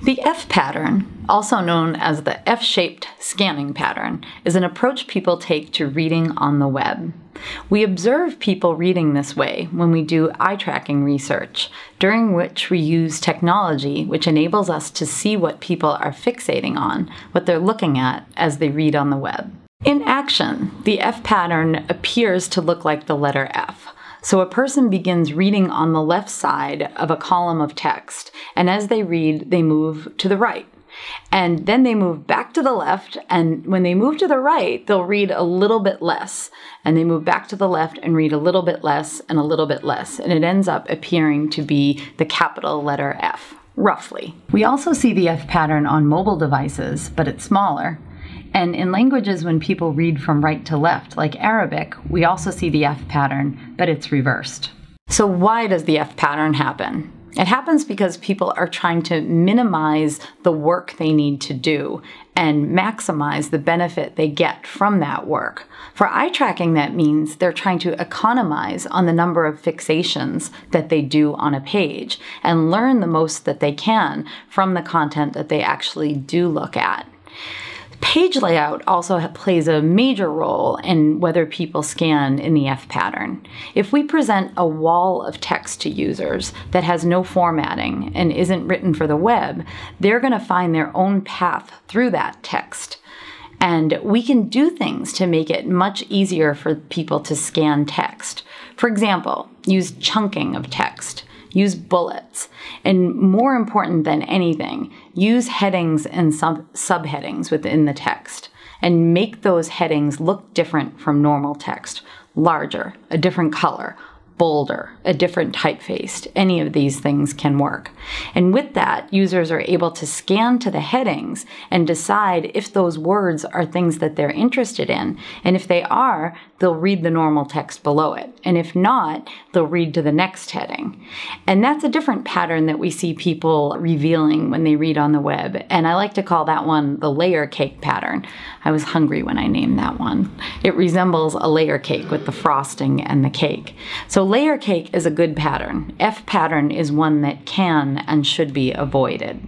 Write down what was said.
The F pattern, also known as the F shaped scanning pattern, is an approach people take to reading on the web. We observe people reading this way when we do eye tracking research, during which we use technology which enables us to see what people are fixating on, what they're looking at as they read on the web. In action, the F pattern appears to look like the letter F so a person begins reading on the left side of a column of text, and as they read, they move to the right. And then they move back to the left, and when they move to the right, they'll read a little bit less. And they move back to the left and read a little bit less and a little bit less. And it ends up appearing to be the capital letter F roughly. We also see the F pattern on mobile devices, but it's smaller. And in languages, when people read from right to left, like Arabic, we also see the F pattern, but it's reversed. So, why does the F pattern happen? It happens because people are trying to minimize the work they need to do and maximize the benefit they get from that work. For eye tracking, that means they're trying to economize on the number of fixations that they do on a page and learn the most that they can from the content that they actually do look at. Page layout also plays a major role in whether people scan in the F pattern. If we present a wall of text to users that has no formatting and isn't written for the web, they're going to find their own path through that text. And we can do things to make it much easier for people to scan text. For example, use chunking of text use bullets, and more important than anything, use headings and sub- subheadings within the text and make those headings look different from normal text, larger, a different color, bolder, a different typeface, any of these things can work. And with that, users are able to scan to the headings and decide if those words are things that they're interested in. And if they are, they'll read the normal text below it. And if not, they'll read to the next heading. And that's a different pattern that we see people revealing when they read on the web. And I like to call that one the layer cake pattern. I was hungry when I named that one. It resembles a layer cake with the frosting and the cake. So layer cake is a good pattern. F pattern is one that can and should be avoided.